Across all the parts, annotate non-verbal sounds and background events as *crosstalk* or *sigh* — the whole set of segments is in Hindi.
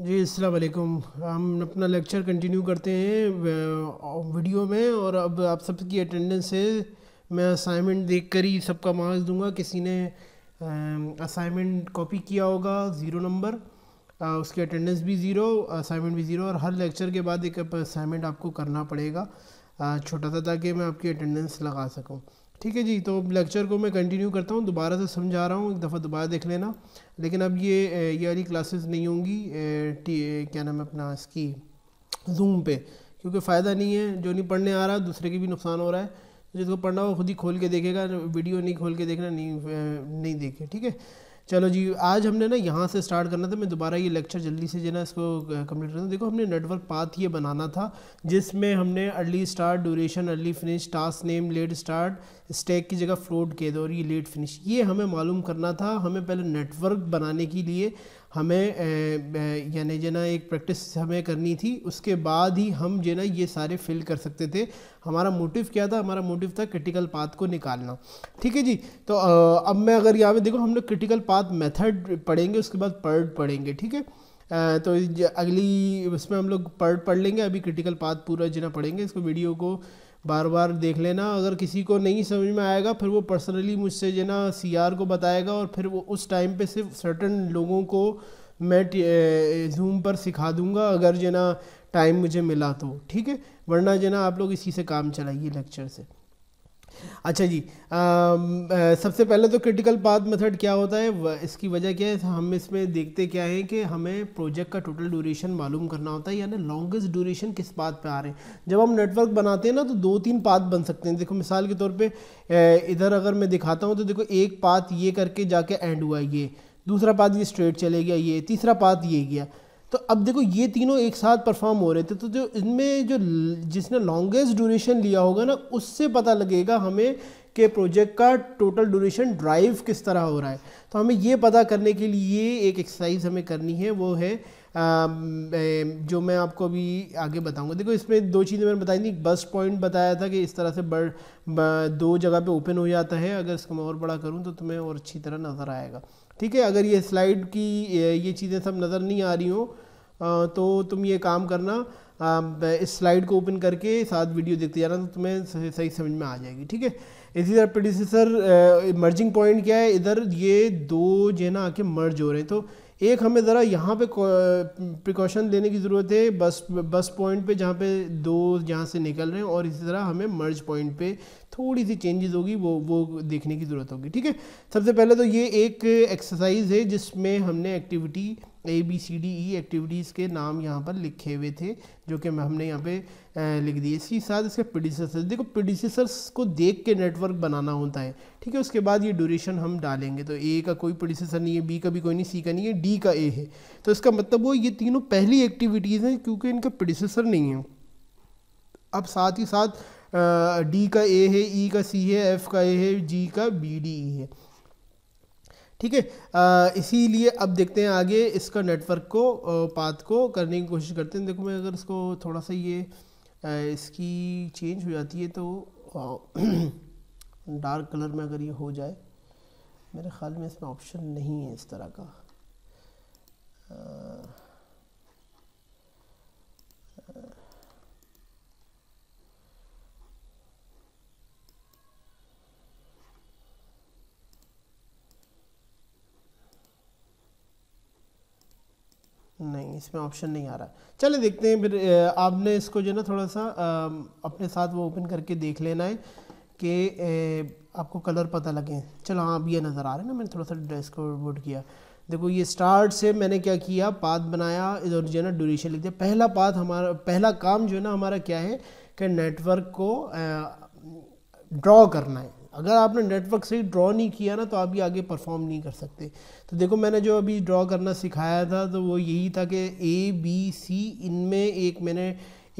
जी असलकुम हम अपना लेक्चर कंटिन्यू करते हैं वीडियो में और अब आप सबकी अटेंडेंस है मैं असाइनमेंट देख कर ही सबका मार्क्स दूंगा किसी ने असाइनमेंट कॉपी किया होगा ज़ीरो नंबर उसकी अटेंडेंस भी ज़ीरो असाइनमेंट भी ज़ीरो और हर लेक्चर के बाद एक असाइनमेंट आपको करना पड़ेगा छोटा सा ताकि मैं आपकी अटेंडेंस लगा सकूँ ठीक है जी तो लेक्चर को मैं कंटिन्यू करता हूँ दोबारा से समझा रहा हूँ एक दफ़ा दोबारा देख लेना लेकिन अब ये ये वाली क्लासेस नहीं होंगी क्या नाम है अपना इसकी जूम पे क्योंकि फ़ायदा नहीं है जो नहीं पढ़ने आ रहा दूसरे की भी नुकसान हो रहा है जिसको पढ़ना हो खुद ही खोल के देखेगा वीडियो नहीं खोल के देखना नहीं नहीं देखे ठीक है चलो जी आज हमने ना यहाँ से स्टार्ट करना था मैं दोबारा ये लेक्चर जल्दी से जो ना इसको कंप्लीट करना देखो हमने नेटवर्क पाथ ये बनाना था जिसमें हमने early start duration early finish task name late start stack की जगह फ्लोट के दो और ये लेट फिनिश ये हमें मालूम करना था हमें पहले नेटवर्क बनाने के लिए हमें यानी जो ना एक प्रैक्टिस हमें करनी थी उसके बाद ही हम जो ना ये सारे फिल कर सकते थे हमारा मोटिव क्या था हमारा मोटिव था क्रिटिकल पाथ को निकालना ठीक है जी तो अब मैं अगर यहाँ पे देखो हम लोग क्रिटिकल पाथ मेथड पढ़ेंगे उसके बाद पर्ड पढ़ेंगे ठीक है तो अगली उसमें हम लोग पर्ड पढ़ लेंगे अभी क्रिटिकल पाथ पूरा जिना पढ़ेंगे इसको वीडियो को बार बार देख लेना अगर किसी को नहीं समझ में आएगा फिर वो पर्सनली मुझसे जो ना सी को बताएगा और फिर वो उस टाइम पे सिर्फ सर्टन लोगों को मैं जूम पर सिखा दूंगा अगर जो ना टाइम मुझे मिला तो ठीक है वरना जो ना आप लोग इसी से काम चलाइए लेक्चर से अच्छा जी आ, सबसे पहले तो क्रिटिकल पाथ मेथड क्या होता है इसकी वजह क्या है हम इसमें देखते क्या है कि हमें प्रोजेक्ट का टोटल ड्यूरेशन मालूम करना होता है यानी लॉन्गेस्ट ड्यूरेशन किस पाथ पे आ रहे हैं जब हम नेटवर्क बनाते हैं ना तो दो तीन पाथ बन सकते हैं देखो मिसाल के तौर पर इधर अगर मैं दिखाता हूँ तो देखो एक पाथ ये करके जाके एंड हुआ ये दूसरा पाथ ये स्ट्रेट चले गया ये तीसरा पाथ ये गया तो अब देखो ये तीनों एक साथ परफॉर्म हो रहे थे तो जो इनमें जो जिसने लॉन्गेस्ट ड्यूरेशन लिया होगा ना उससे पता लगेगा हमें कि प्रोजेक्ट का टोटल ड्यूरेशन ड्राइव किस तरह हो रहा है तो हमें ये पता करने के लिए एक एक्सरसाइज हमें करनी है वो है आ, जो मैं आपको अभी आगे बताऊंगा देखो इसमें दो चीज़ें मैंने बताई थी बस पॉइंट बताया था कि इस तरह से बड़ दो जगह पे ओपन हो जाता है अगर इसको मैं और बड़ा करूँ तो तुम्हें और अच्छी तरह नज़र आएगा ठीक है अगर ये स्लाइड की ये चीज़ें सब नज़र नहीं आ रही हों तो तुम ये काम करना इस स्लाइड को ओपन करके साथ वीडियो देखते जाना तो तुम्हें सही समझ में आ जाएगी ठीक है इसी तरह प्रोड्यूसर मर्जिंग पॉइंट क्या है इधर ये दो जो है ना आके मर्ज हो रहे हैं तो एक हमें ज़रा यहाँ पे प्रिकॉशन लेने की ज़रूरत है बस बस पॉइंट पे जहाँ पे दो जहाँ से निकल रहे हैं और इसी तरह हमें मर्ज पॉइंट पे थोड़ी सी चेंजेस होगी वो वो देखने की ज़रूरत होगी ठीक है सबसे पहले तो ये एक एक्सरसाइज है जिसमें हमने activity A B C D E activities के नाम यहाँ पर लिखे हुए थे जो कि हमने यहाँ पे लिख दिए इसी साथ इसके प्रोड्यूसर्स देखो प्रोड्यूसर्स को देख के नेटवर्क बनाना होता है ठीक है उसके बाद ये ड्यूरेशन हम डालेंगे तो ए का कोई प्रोड्यूसर नहीं है बी का भी कोई नहीं सी का नहीं है डी का ए है तो इसका मतलब वो ये तीनों पहली एक्टिविटीज़ हैं क्योंकि इनका प्रोड्यूसर नहीं है अब साथ ही साथ डी का ए है ई e का सी है एफ का ए है जी का बी डी ई है ठीक है इसीलिए अब देखते हैं आगे इसका नेटवर्क को पाथ को करने की कोशिश करते हैं देखो मैं अगर इसको थोड़ा सा ये इसकी चेंज हो जाती है तो डार्क कलर *clears throat* में अगर ये हो जाए मेरे ख्याल में इसमें ऑप्शन नहीं है इस तरह का नहीं इसमें ऑप्शन नहीं आ रहा चले देखते हैं फिर आपने इसको जो ना थोड़ा सा अपने साथ वो ओपन करके देख लेना है कि आपको कलर पता लगे चलो हाँ अब ये नज़र आ रहा है ना मैंने थोड़ा सा ड्रेस को वोट किया देखो ये स्टार्ट से मैंने क्या किया पाथ बनाया इधर जो है ना ड्यूरेशन लिख दिया पहला पाथ हमारा पहला काम जो है ना हमारा क्या है कि नेटवर्क को ड्रॉ करना है अगर आपने नेटवर्क से ड्रॉ नहीं किया ना तो आप ये आगे परफॉर्म नहीं कर सकते तो देखो मैंने जो अभी ड्रॉ करना सिखाया था तो वो यही था कि ए बी सी इनमें एक मैंने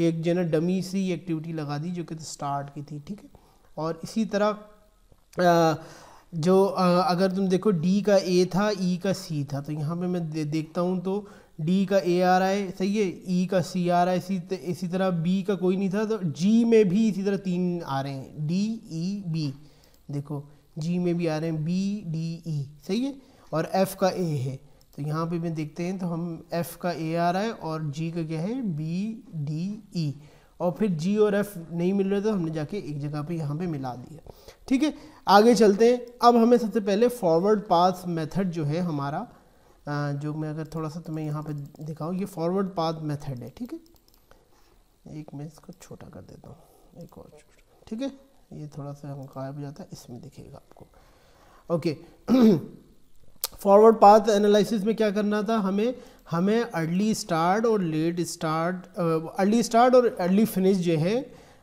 एक जो ना डमी सी एक्टिविटी लगा दी जो कि तो स्टार्ट की थी ठीक है और इसी तरह आ, जो आ, अगर तुम देखो डी का ए था ई e का सी था तो यहाँ पर मैं दे, देखता हूँ तो डी का ए आ रहा है सही है ई e का सी आ रहा है इसी इसी तरह बी का कोई नहीं था तो जी में भी इसी तरह तीन आ रहे हैं डी ई बी देखो जी में भी आ रहे हैं बी डी ई सही है और एफ़ का ए है तो यहाँ पे भी देखते हैं तो हम एफ़ का ए आ रहा है और जी का क्या है बी डी ई और फिर जी और एफ़ नहीं मिल रहे तो हमने जाके एक जगह पे यहाँ पे मिला दिया ठीक है आगे चलते हैं अब हमें सबसे पहले फॉरवर्ड पाथ मेथड जो है हमारा जो मैं अगर थोड़ा सा तुम्हें यहाँ पे दिखाऊँ ये फॉरवर्ड पाथ मेथड है ठीक है एक मैं इसको छोटा कर देता हूँ एक और छोटा ठीक है ये थोड़ा सा रंग गायब हो जाता है इसमें दिखेगा आपको ओके फॉरवर्ड पाथ एनालिसिस में क्या करना था हमें हमें अर्ली स्टार्ट और लेट स्टार्ट अर्ली स्टार्ट और अर्ली फिनिश जो है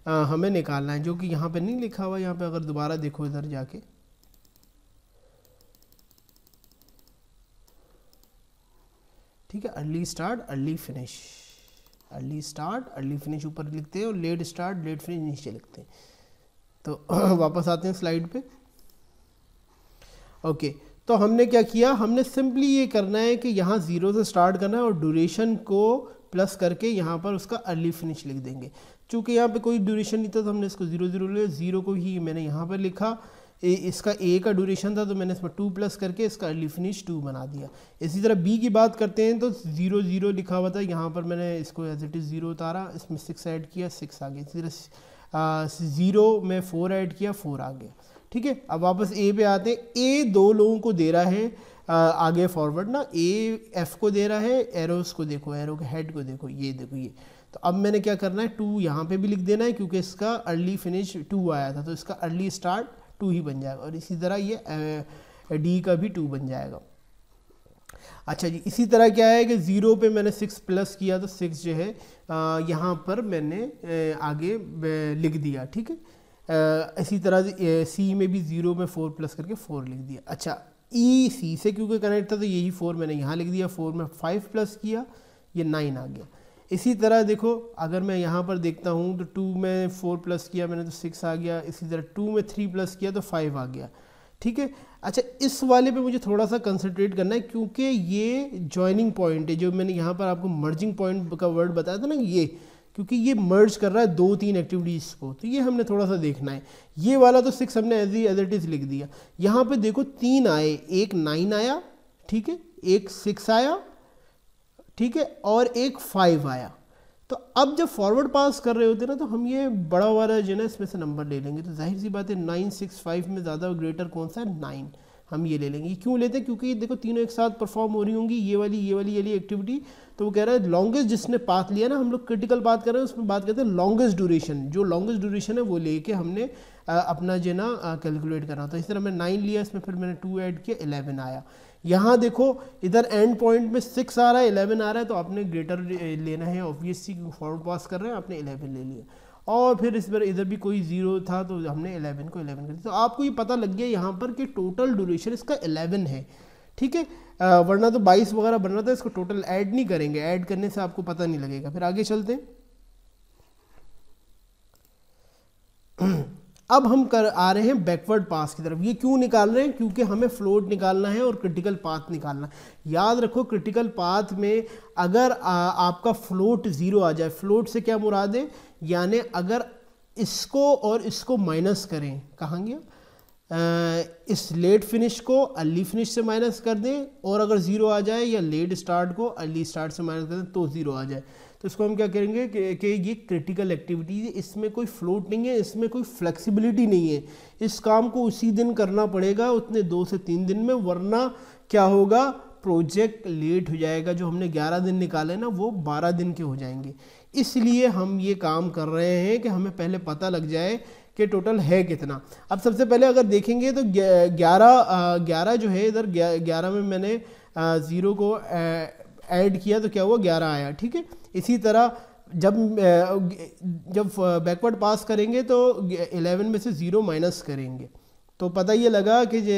आ, हमें निकालना है जो कि यहाँ पे नहीं लिखा हुआ यहाँ पे अगर दोबारा देखो इधर जाके ठीक है early start early finish early start early finish ऊपर लिखते हैं और लेट स्टार्ट लेट फिनिश नीचे लिखते हैं तो *clears throat* वापस आते हैं स्लाइड पे ओके तो हमने क्या किया हमने सिंपली ये करना है कि यहाँ ज़ीरो से स्टार्ट करना है और ड्यूरेशन को प्लस करके यहाँ पर उसका अर्ली फिनिश लिख देंगे चूँकि यहाँ पे कोई ड्यूरेशन नहीं था तो हमने इसको ज़ीरो ज़ीरो लिया ज़ीरो को ही मैंने यहाँ पर लिखा ए, इसका ए का ड्यूरेशन था तो मैंने इसमें टू प्लस करके इसका अर्ली फिनिश टू बना दिया इसी तरह बी की बात करते हैं तो ज़ीरो ज़ीरो लिखा हुआ था यहाँ पर मैंने इसको एज इट इज़ ज़ीरो उतारा इसमें सिक्स ऐड किया सिक्स आ गया इसी तरह ज़ीरो में फ़ोर ऐड किया फ़ोर आ गया ठीक है अब वापस ए पे आते हैं ए दो लोगों को दे रहा है आ, आगे फॉरवर्ड ना ए एफ को दे रहा है एरोस को देखो एरो के हेड को देखो ये देखो ये तो अब मैंने क्या करना है टू यहाँ पे भी लिख देना है क्योंकि इसका अर्ली फिनिश टू आया था तो इसका अर्ली स्टार्ट टू ही बन जाएगा और इसी तरह ये डी का भी टू बन जाएगा अच्छा जी इसी तरह क्या है कि ज़ीरो पे मैंने सिक्स प्लस किया तो सिक्स जो है यहाँ पर मैंने आगे लिख दिया ठीक है इसी तरह सी में भी ज़ीरो में फोर प्लस करके फोर लिख दिया अच्छा ई e, सी से क्योंकि कनेक्ट था तो यही फोर मैंने यहाँ लिख दिया फोर में फाइव प्लस किया ये नाइन आ गया इसी तरह देखो अगर मैं यहाँ पर देखता हूँ तो टू में फोर प्लस किया मैंने तो सिक्स आ गया इसी तरह टू में थ्री प्लस किया तो फाइव आ गया ठीक है अच्छा इस वाले पे मुझे थोड़ा सा कंसंट्रेट करना है क्योंकि ये ज्वाइनिंग पॉइंट है जो मैंने यहाँ पर आपको मर्जिंग पॉइंट का वर्ड बताया था ना ये क्योंकि ये मर्ज कर रहा है दो तीन एक्टिविटीज़ को तो ये हमने थोड़ा सा देखना है ये वाला तो सिक्स हमने एज एज इट इज़ लिख दिया यहाँ पे देखो तीन आए एक नाइन आया ठीक है एक सिक्स आया ठीक है और एक फाइव आया तो अब जब फॉरवर्ड पास कर रहे होते ना तो हम ये बड़ा वाला जो है ना इसमें से नंबर ले लेंगे तो जाहिर सी बात है नाइन सिक्स फाइव में ज़्यादा ग्रेटर कौन सा है नाइन हम ये ले लेंगे क्यों लेते हैं क्योंकि देखो तीनों एक साथ परफॉर्म हो रही होंगी ये वाली ये वाली ये वाली एक्टिविटी तो वो कह रहा है लॉन्गेस्ट जिसने पाथ लिया ना हम लोग क्रिटिकल बात कर रहे हैं उसमें बात करते हैं लॉन्गेस्ट ड्यूरेशन जो लॉन्गेस्ट ड्यूरेशन है वो लेके हमने आ, अपना जो ना कैलकुलेट करा था इस तरह मैं नाइन लिया इसमें फिर मैंने टू ऐड किया एलेवन आया यहाँ देखो इधर एंड पॉइंट में सिक्स आ रहा है इलेवन आ रहा है तो आपने ग्रेटर लेना है ऑब्वियसली फॉरवर्ड पास कर रहे हैं आपने इलेवन ले लिया और फिर इस बार इधर भी कोई ज़ीरो था तो हमने इलेवन को इलेवन कर दिया तो आपको ये पता लग गया यहाँ पर कि टोटल ड्यूरेशन इसका इलेवन है ठीक है वरना तो बाईस वगैरह बन रहा था इसको टोटल ऐड नहीं करेंगे ऐड करने से आपको पता नहीं लगेगा फिर आगे चलते हैं अब हम कर आ रहे हैं बैकवर्ड पास की तरफ ये क्यों निकाल रहे हैं क्योंकि हमें फ्लोट निकालना है और क्रिटिकल पाथ निकालना है याद रखो क्रिटिकल पाथ में अगर आ, आपका फ्लोट ज़ीरो आ जाए फ्लोट से क्या मुराद है यानी अगर इसको और इसको माइनस करें कहाँ गया इस लेट फिनिश को अर्ली फिनिश से माइनस कर दें और अगर ज़ीरो आ जाए या लेट स्टार्ट को अर्ली स्टार्ट से माइनस कर दें तो ज़ीरो आ जाए तो इसको हम क्या करेंगे कि, ये क्रिटिकल एक्टिविटी है इसमें कोई फ्लोट नहीं है इसमें कोई फ्लेक्सिबिलिटी नहीं है इस काम को उसी दिन करना पड़ेगा उतने दो से तीन दिन में वरना क्या होगा प्रोजेक्ट लेट हो जाएगा जो हमने 11 दिन निकाले ना वो 12 दिन के हो जाएंगे इसलिए हम ये काम कर रहे हैं कि हमें पहले पता लग जाए कि टोटल है कितना अब सबसे पहले अगर देखेंगे तो ग्यारह ग्यारह जो है इधर ग्यारह में मैंने ज़ीरो को ऐड किया तो क्या हुआ ग्यारह आया ठीक है इसी तरह जब जब बैकवर्ड पास करेंगे तो एलेवन में से ज़ीरो माइनस करेंगे तो पता ये लगा कि जे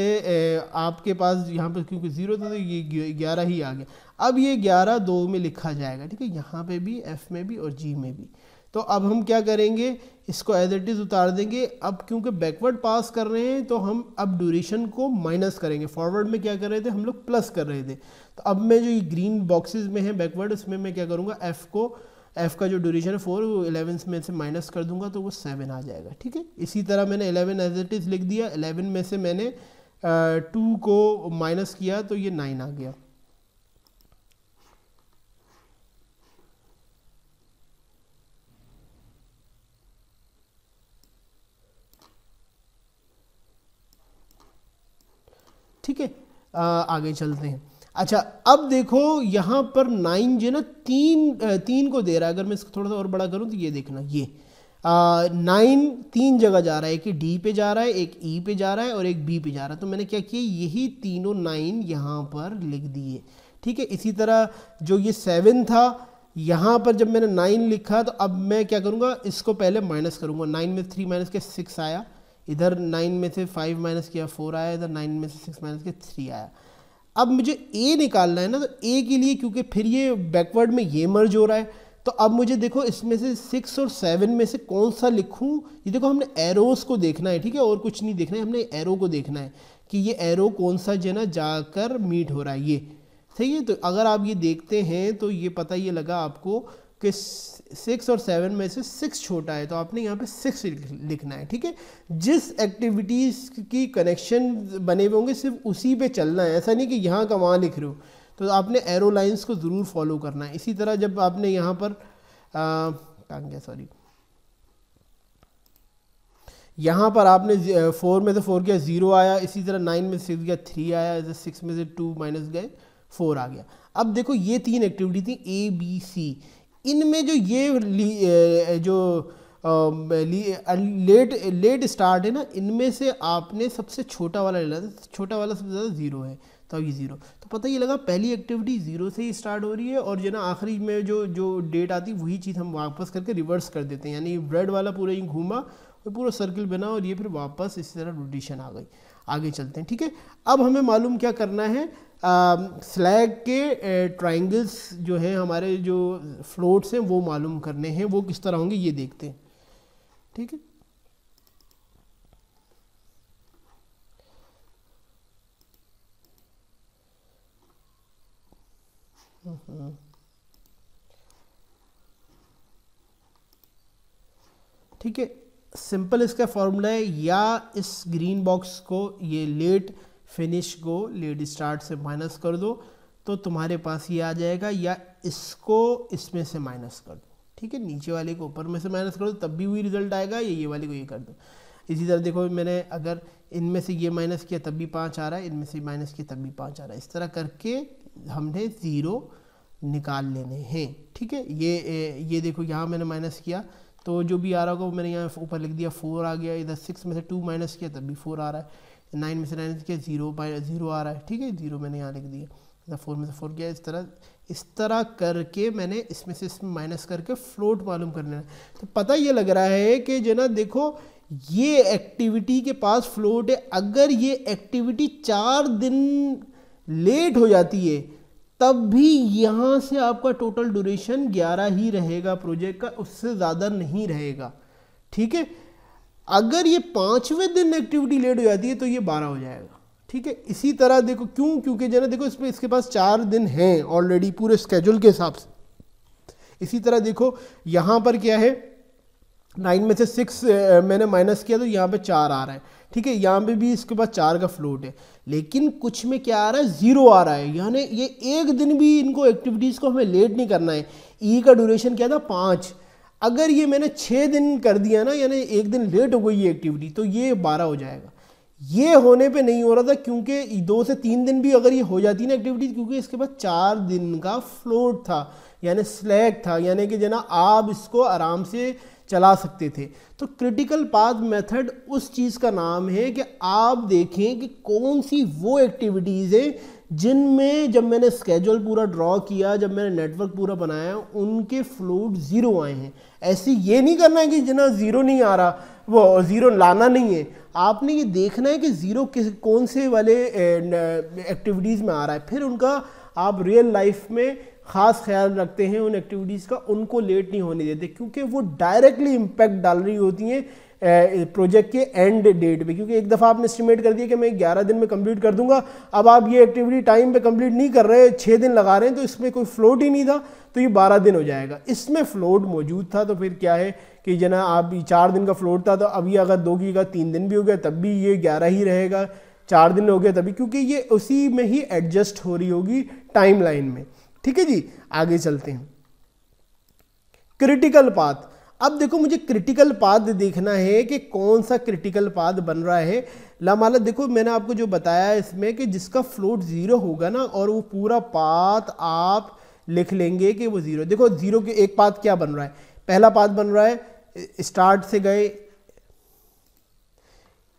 आपके पास यहाँ पर क्योंकि ज़ीरो था तो ये ग्यारह ही आ गया अब ये ग्यारह दो में लिखा जाएगा ठीक है यहाँ पे भी एफ में भी और जी में भी तो अब हम क्या करेंगे इसको एज इट इज़ उतार देंगे अब क्योंकि बैकवर्ड पास कर रहे हैं तो हम अब ड्यूरेशन को माइनस करेंगे फॉरवर्ड में क्या कर रहे थे हम लोग प्लस कर रहे थे तो अब मैं जो ये ग्रीन बॉक्सेस में है बैकवर्ड उसमें मैं क्या करूँगा एफ़ को एफ़ का जो ड्यूरेशन है फोर वो एलेवन में से माइनस कर दूंगा तो वो सेवन आ जाएगा ठीक है इसी तरह मैंने एलेवन एज इट इज़ लिख दिया एलेवन में से मैंने टू को माइनस किया तो ये नाइन आ गया ठीक है आगे चलते हैं अच्छा अब देखो यहाँ पर नाइन जो है ना तीन तीन को दे रहा है अगर मैं इसको थोड़ा सा और बड़ा करूँ तो ये देखना ये नाइन तीन जगह जा रहा है एक डी पे जा रहा है एक ई e पे जा रहा है और एक बी पे जा रहा है तो मैंने क्या किया यही तीनों नाइन यहाँ पर लिख दिए ठीक है इसी तरह जो ये सेवन था यहाँ पर जब मैंने नाइन लिखा तो अब मैं क्या करूँगा इसको पहले माइनस करूँगा नाइन में थ्री माइनस के सिक्स आया इधर नाइन में से फाइव माइनस किया फोर आया इधर नाइन में से सिक्स माइनस किया थ्री आया अब मुझे ए निकालना है ना तो ए के लिए क्योंकि फिर ये बैकवर्ड में ये मर्ज हो रहा है तो अब मुझे देखो इसमें से सिक्स और सेवन में से कौन सा लिखूं ये देखो हमने एरोस को देखना है ठीक है और कुछ नहीं देखना है हमने एरो को देखना है कि ये एरो कौन सा जो है ना जाकर मीट हो रहा है ये सही है तो अगर आप ये देखते हैं तो ये पता ये लगा आपको कि सिक्स और सेवन में से सिक्स छोटा है तो आपने यहाँ पे सिक्स लिखना है ठीक है जिस एक्टिविटीज़ की कनेक्शन बने हुए होंगे सिर्फ उसी पे चलना है ऐसा नहीं कि यहाँ का वहाँ लिख रहे हो तो आपने एरो लाइंस को ज़रूर फॉलो करना है इसी तरह जब आपने यहाँ पर टांग गया सॉरी यहाँ पर आपने फोर में से फोर गया ज़ीरो आया इसी तरह नाइन में सिक्स गया थ्री आया सिक्स में से टू माइनस गए फोर आ गया अब देखो ये तीन एक्टिविटी थी ए बी सी इनमें जो ये जो लेट लेट स्टार्ट है ना इनमें से आपने सबसे छोटा वाला लेना छोटा वाला सबसे ज़्यादा ज़ीरो है तो ये ज़ीरो तो पता ही लगा पहली एक्टिविटी ज़ीरो से ही स्टार्ट हो रही है और जो ना आखिरी में जो जो डेट आती वही चीज़ हम वापस करके रिवर्स कर देते हैं यानी रेड वाला पूरा ही घूमा और पूरा सर्किल बना और ये फिर वापस इसी तरह रोटेशन आ गई आगे चलते हैं ठीक है अब हमें मालूम क्या करना है स्लैग के ट्राइंगल्स जो हैं हमारे जो फ्लोट्स हैं वो मालूम करने हैं वो किस तरह होंगे ये देखते हैं ठीक है ठीक है सिंपल इसका फॉर्मूला है या इस ग्रीन बॉक्स को ये लेट फिनिश को लेट स्टार्ट से माइनस कर दो तो तुम्हारे पास ये आ जाएगा या इसको इसमें से माइनस कर दो ठीक है नीचे वाले को ऊपर में से माइनस कर दो तब भी वही रिजल्ट आएगा या ये वाले को ये कर दो इसी तरह देखो मैंने अगर इनमें से ये माइनस किया तब भी पाँच आ रहा है इनमें से माइनस किया तब भी पाँच आ रहा है इस तरह करके हमने ज़ीरो निकाल लेने हैं ठीक है ये ये देखो यहाँ मैंने माइनस किया तो जो भी आ रहा होगा वो मैंने यहाँ ऊपर लिख दिया फोर आ गया इधर सिक्स में से टू माइनस किया तब भी फोर आ रहा है नाइन में से नाइन किया जीरो जीरो आ रहा है ठीक है जीरो मैंने यहाँ लिख दिया इधर फोर में से फोर किया इस तरह इस तरह करके मैंने इसमें से इसमें माइनस करके फ्लोट मालूम कर लेना है तो पता ये लग रहा है कि जो ना देखो ये एक्टिविटी के पास फ्लोट है अगर ये एक्टिविटी चार दिन लेट हो जाती है तब भी यहाँ से आपका टोटल ड्यूरेशन 11 ही रहेगा प्रोजेक्ट का उससे ज़्यादा नहीं रहेगा ठीक है अगर ये पाँचवें दिन एक्टिविटी लेट हो जाती है तो ये बारह हो जाएगा ठीक है इसी तरह देखो क्यों क्योंकि जरा देखो इसमें इसके पास चार दिन हैं ऑलरेडी पूरे स्केजूल के हिसाब से इसी तरह देखो यहाँ पर क्या है नाइन में से सिक्स मैंने माइनस किया तो यहाँ पर चार आ रहा है ठीक है यहाँ पे भी इसके पास चार का फ्लोट है लेकिन कुछ में क्या आ रहा है ज़ीरो आ रहा है यानी ये एक दिन भी इनको एक्टिविटीज़ को हमें लेट नहीं करना है ई e का ड्यूरेशन क्या था पाँच अगर ये मैंने छः दिन कर दिया ना यानी एक दिन लेट हो गई ये एक्टिविटी तो ये बारह हो जाएगा ये होने पे नहीं हो रहा था क्योंकि दो से तीन दिन भी अगर ये हो जाती ना एक्टिविटी क्योंकि इसके पास चार दिन का फ्लोट था यानी स्लैग था यानी कि जना आप इसको आराम से चला सकते थे तो क्रिटिकल पाथ मेथड उस चीज़ का नाम है कि आप देखें कि कौन सी वो एक्टिविटीज़ हैं जिनमें जब मैंने स्केजल पूरा ड्रॉ किया जब मैंने नेटवर्क पूरा बनाया उनके फ्लोट ज़ीरो आए हैं ऐसे ये नहीं करना है कि जिन्हें ज़ीरो नहीं आ रहा वो ज़ीरो लाना नहीं है आपने ये देखना है कि ज़ीरो किस कौन से वाले एक्टिविटीज़ में आ रहा है फिर उनका आप रियल लाइफ में ख़ास ख्याल रखते हैं उन एक्टिविटीज़ का उनको लेट नहीं होने देते क्योंकि वो डायरेक्टली इम्पैक्ट डाल रही होती हैं प्रोजेक्ट के एंड डेट पे क्योंकि एक दफ़ा आपने एस्टिमेट कर दिया कि मैं 11 दिन में कंप्लीट कर दूंगा अब आप ये एक्टिविटी टाइम पे कंप्लीट नहीं कर रहे छः दिन लगा रहे हैं तो इसमें कोई फ्लोट ही नहीं था तो ये 12 दिन हो जाएगा इसमें फ्लोट मौजूद था तो फिर क्या है कि जना आप चार दिन का फ्लोट था तो अभी अगर दो की का तीन दिन भी हो गया तब भी ये ग्यारह ही रहेगा चार दिन हो गया तभी क्योंकि ये उसी में ही एडजस्ट हो रही होगी टाइम लाइन में ठीक है जी आगे चलते हैं क्रिटिकल पाथ अब देखो मुझे क्रिटिकल पाथ देखना है कि कौन सा क्रिटिकल पाथ बन रहा है लामाला देखो मैंने आपको जो बताया इसमें कि जिसका फ्लोट ज़ीरो होगा ना और वो पूरा पाथ आप लिख लेंगे कि वो ज़ीरो देखो ज़ीरो के एक पाथ क्या बन रहा है पहला पाथ बन रहा है स्टार्ट से गए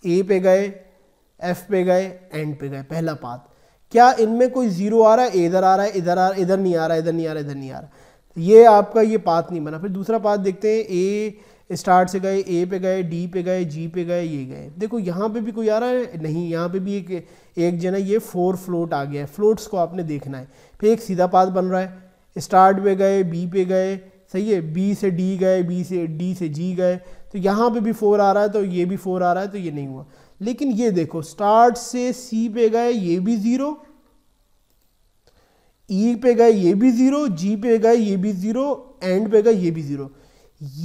ए पे गए एफ पे गए एंड पे गए पहला पाथ क्या इनमें कोई जीरो आ रहा है इधर आ रहा है इधर आ रहा इधर नहीं आ रहा है इधर नहीं आ रहा है इधर नहीं आ रहा ये आपका ये पाथ नहीं बना फिर दूसरा पाथ देखते हैं ए स्टार्ट से गए ए पे गए डी पे गए जी पे गए ये गए देखो यहाँ पे भी कोई आ रहा है नहीं यहाँ पे भी एक एक जो ना ये फोर फ्लोट आ गया है फ्लोट्स को आपने देखना है फिर एक सीधा पाथ बन रहा है स्टार्ट पे गए बी पे गए सही है बी से डी गए बी से डी से जी गए तो यहाँ पे भी फोर आ रहा है तो ये भी फोर आ रहा है तो ये नहीं हुआ लेकिन ये देखो स्टार्ट से सी पे गए ये भी ज़ीरो ई e पे गए ये भी ज़ीरो जी पे गए ये भी ज़ीरो एंड पे गए ये भी ज़ीरो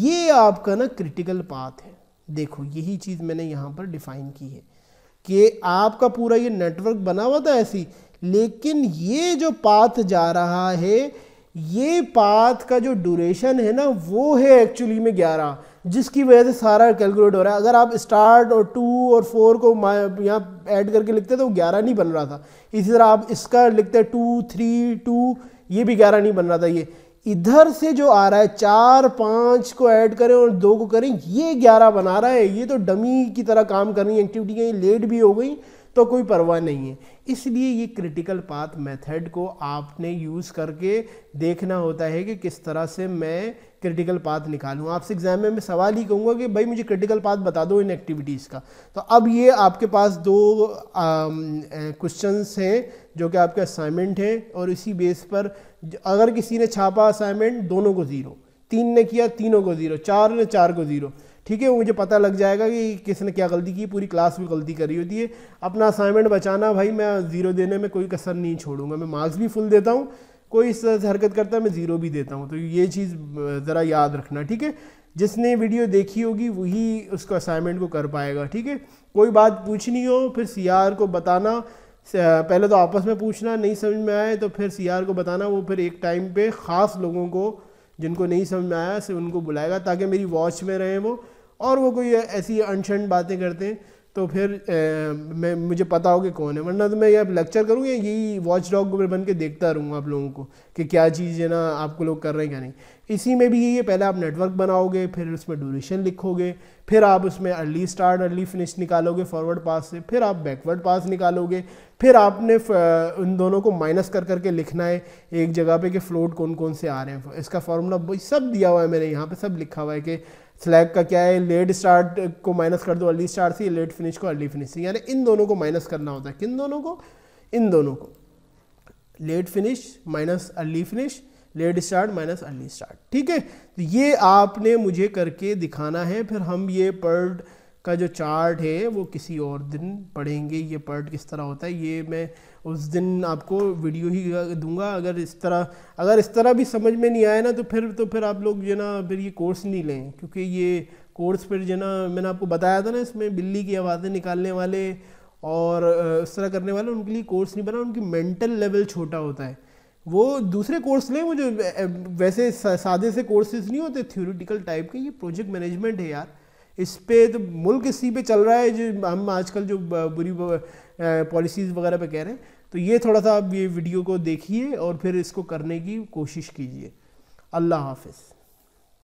ये आपका ना क्रिटिकल पाथ है देखो यही चीज़ मैंने यहां पर डिफाइन की है कि आपका पूरा ये नेटवर्क बना हुआ था ऐसी लेकिन ये जो पाथ जा रहा है ये पाथ का जो ड्यूरेशन है ना वो है एक्चुअली में ग्यारह जिसकी वजह से सारा कैलकुलेट हो रहा है अगर आप स्टार्ट और टू और फोर को यहाँ ऐड करके लिखते तो ग्यारह नहीं बन रहा था इसी तरह आप इसका लिखते टू थ्री टू ये भी ग्यारह नहीं बन रहा था ये इधर से जो आ रहा है चार पाँच को ऐड करें और दो को करें ये ग्यारह बना रहा है ये तो डमी की तरह काम कर रही है एक्टिविटी कहीं लेट भी हो गई तो कोई परवाह नहीं है इसलिए ये क्रिटिकल पाथ मेथड को आपने यूज़ करके देखना होता है कि किस तरह से मैं क्रिटिकल पाथ निकालूँ आपसे एग्जाम में मैं सवाल ही कहूँगा कि भाई मुझे क्रिटिकल पाथ बता दो इन एक्टिविटीज़ का तो अब ये आपके पास दो क्वेश्चन हैं जो कि आपके असाइनमेंट हैं और इसी बेस पर अगर किसी ने छापा असाइनमेंट दोनों को ज़ीरो तीन ने किया तीनों को ज़ीरो चार ने चार को ज़ीरो ठीक है वो मुझे पता लग जाएगा कि किसने क्या गलती की पूरी क्लास भी गलती करी होती है अपना असाइनमेंट बचाना भाई मैं ज़ीरो देने में कोई कसर नहीं छोड़ूंगा मैं मार्क्स भी फुल देता हूँ कोई इस तरह से हरकत करता है मैं ज़ीरो भी देता हूँ तो ये चीज़ ज़रा याद रखना ठीक है जिसने वीडियो देखी होगी वही उसको असाइनमेंट को कर पाएगा ठीक है कोई बात पूछनी हो फिर सी को बताना पहले तो आपस में पूछना नहीं समझ में आए तो फिर सी को बताना वो फिर एक टाइम पे ख़ास लोगों को जिनको नहीं समझ में आया से उनको बुलाएगा ताकि मेरी वॉच में रहें वो और वो कोई ऐसी अनशन बातें करते हैं तो फिर ए, मैं मुझे पता हो कि कौन है वरना तो मैं ये लेक्चर करूँ या यही वॉच डॉग बन के देखता रहूँगा आप लोगों को कि क्या चीज़ है ना आपको लोग कर रहे हैं क्या नहीं इसी में भी ये पहले आप नेटवर्क बनाओगे फिर उसमें ड्यूरेशन लिखोगे फिर आप उसमें अर्ली स्टार्ट अर्ली फिनिश निकालोगे फॉरवर्ड पास से फिर आप बैकवर्ड पास निकालोगे फिर आपने उन दोनों को माइनस कर करके लिखना है एक जगह पे कि फ्लोट कौन कौन से आ रहे हैं इसका फार्मूला सब दिया हुआ है मैंने यहाँ पे सब लिखा हुआ है कि स्लैग का क्या है लेट स्टार्ट को माइनस कर दो अर्ली स्टार्ट से लेट फिनिश को अर्ली फिनिश से यानी इन दोनों को माइनस करना होता है किन दोनों को इन दोनों को late finish minus early finish late start minus early start ठीक है तो ये आपने मुझे करके दिखाना है फिर हम ये पर्ड का जो चार्ट है वो किसी और दिन पढ़ेंगे ये पर्ड किस तरह होता है ये मैं उस दिन आपको वीडियो ही दूंगा अगर इस तरह अगर इस तरह भी समझ में नहीं आया ना तो फिर तो फिर आप लोग जो ना फिर ये कोर्स नहीं लें क्योंकि ये कोर्स फिर जो ना मैंने आपको बताया था ना इसमें बिल्ली की आवाज़ें निकालने वाले और उस तरह करने वाले उनके लिए कोर्स नहीं बना उनकी मेंटल लेवल छोटा होता है वो दूसरे कोर्स लें वो जो वैसे सादे से कोर्सेज नहीं होते थ्योरिटिकल टाइप के ये प्रोजेक्ट मैनेजमेंट है यार इस पर तो मुल्क इसी पे चल रहा है जो हम आजकल जो बुरी पॉलिसीज़ वगैरह पे कह रहे हैं तो ये थोड़ा सा आप ये वीडियो को देखिए और फिर इसको करने की कोशिश कीजिए अल्लाह हाफिज़